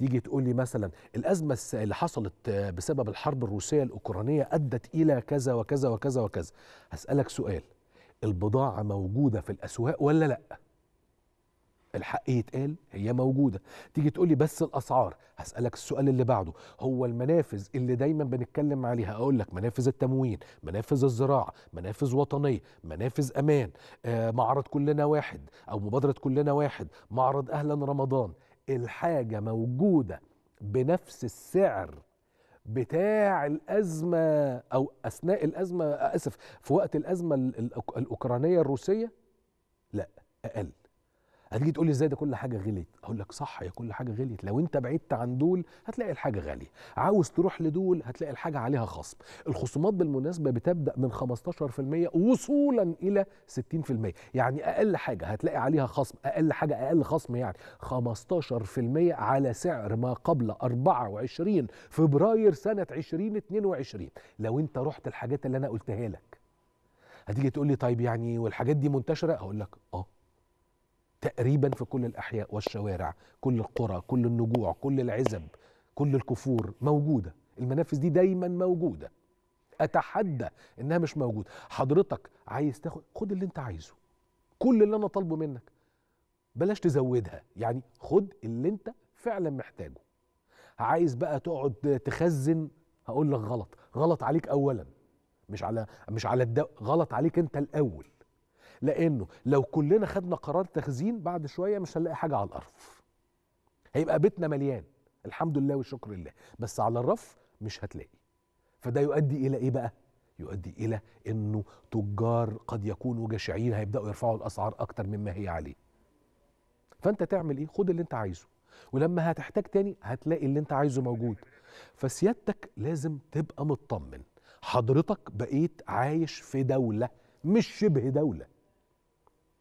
تيجي تقول لي مثلا الازمه اللي حصلت آه، بسبب الحرب الروسيه الاوكرانيه ادت الى كذا وكذا وكذا وكذا هسالك سؤال البضاعه موجوده في الاسواق ولا لا الحق يتقال هي موجوده تيجي تقول لي بس الاسعار هسالك السؤال اللي بعده هو المنافذ اللي دايما بنتكلم عليها أقولك لك منافذ التموين منافذ الزراعه منافذ وطنيه منافذ امان آه معرض كلنا واحد او مبادره كلنا واحد معرض اهلا رمضان الحاجه موجوده بنفس السعر بتاع الازمه او اثناء الازمه آه، اسف في وقت الازمه الاوكرانيه الروسيه لا اقل هتيجي تقول لي ازاي ده كل حاجه غليت اقول لك صح هي كل حاجه غليت لو انت بعدت عن دول هتلاقي الحاجه غاليه عاوز تروح لدول هتلاقي الحاجه عليها خصم الخصومات بالمناسبه بتبدا من 15% وصولا الى 60% يعني اقل حاجه هتلاقي عليها خصم اقل حاجه اقل خصم يعني 15% على سعر ما قبل 24 فبراير سنه 2022 لو انت رحت الحاجات اللي انا قلتها لك هتيجي تقول لي طيب يعني والحاجات دي منتشره اقول لك اه تقريبا في كل الأحياء والشوارع كل القرى كل النجوع كل العزب كل الكفور موجودة المنافس دي دايما موجودة أتحدى إنها مش موجودة حضرتك عايز تاخد خد اللي أنت عايزه كل اللي أنا طالبه منك بلاش تزودها يعني خد اللي أنت فعلا محتاجه عايز بقى تقعد تخزن هقول لك غلط غلط عليك أولا مش على مش على الدو... غلط عليك أنت الأول لانه لو كلنا خدنا قرار تخزين بعد شويه مش هنلاقي حاجه على الارض هيبقى بيتنا مليان الحمد لله والشكر لله بس على الرف مش هتلاقي فده يؤدي الى ايه بقى يؤدي الى انه تجار قد يكونوا جشعين هيبداوا يرفعوا الاسعار اكتر مما هي عليه فانت تعمل ايه خد اللي انت عايزه ولما هتحتاج تاني هتلاقي اللي انت عايزه موجود فسيادتك لازم تبقى مطمن حضرتك بقيت عايش في دوله مش شبه دوله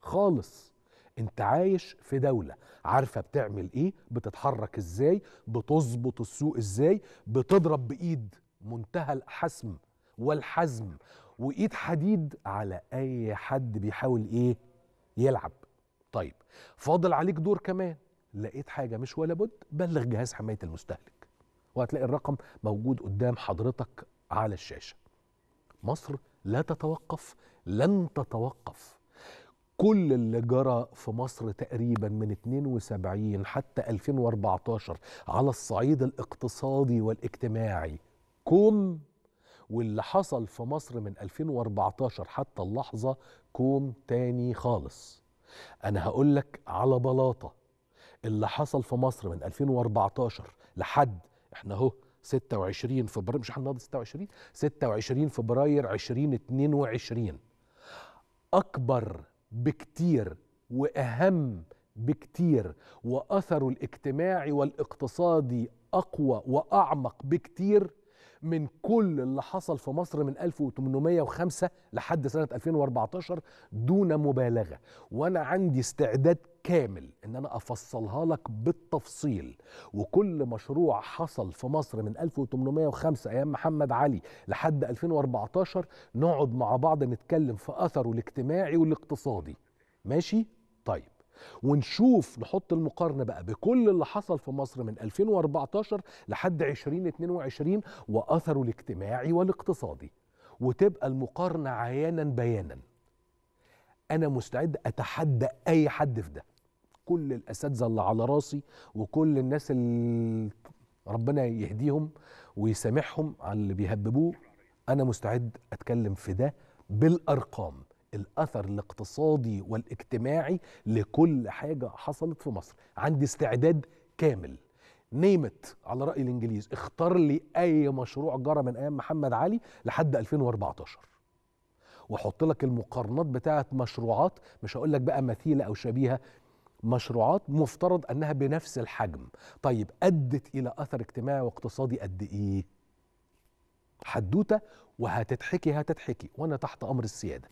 خالص انت عايش في دولة عارفة بتعمل ايه بتتحرك ازاي بتظبط السوق ازاي بتضرب بايد منتهى الحسم والحزم وايد حديد على اي حد بيحاول ايه يلعب طيب فاضل عليك دور كمان لقيت حاجه مش ولا بد بلغ جهاز حمايه المستهلك وهتلاقي الرقم موجود قدام حضرتك على الشاشه مصر لا تتوقف لن تتوقف كل اللي جرى في مصر تقريبا من 72 حتى 2014 على الصعيد الاقتصادي والاجتماعي كوم واللي حصل في مصر من 2014 حتى اللحظة كوم تاني خالص أنا هقول لك على بلاطة اللي حصل في مصر من 2014 لحد احنا اهو 26 فبراير مش هنقضي 26 26 فبراير 2022 أكبر بكتير واهم بكتير واثره الاجتماعي والاقتصادي اقوى واعمق بكتير من كل اللي حصل في مصر من 1805 لحد سنة 2014 دون مبالغة وأنا عندي استعداد كامل ان انا افصلها لك بالتفصيل وكل مشروع حصل في مصر من 1805 ايام محمد علي لحد 2014 نقعد مع بعض نتكلم في اثره الاجتماعي والاقتصادي ماشي طيب ونشوف نحط المقارنه بقى بكل اللي حصل في مصر من 2014 لحد 2022 واثره الاجتماعي والاقتصادي وتبقى المقارنه عيانا بيانا انا مستعد اتحدى اي حد في ده كل الاساتذه اللي على راسي وكل الناس اللي ربنا يهديهم ويسامحهم على اللي بيهببوه انا مستعد اتكلم في ده بالارقام الاثر الاقتصادي والاجتماعي لكل حاجه حصلت في مصر عندي استعداد كامل نيمت على راي الانجليز اختار لي اي مشروع جرى من ايام محمد علي لحد 2014 واحط لك المقارنات بتاعه مشروعات مش هقول لك بقى مثيله او شبيهه مشروعات مفترض انها بنفس الحجم طيب ادت الى اثر اجتماعي واقتصادي قد ايه حدوته وهتتحكي هتتحكي وانا تحت امر السياده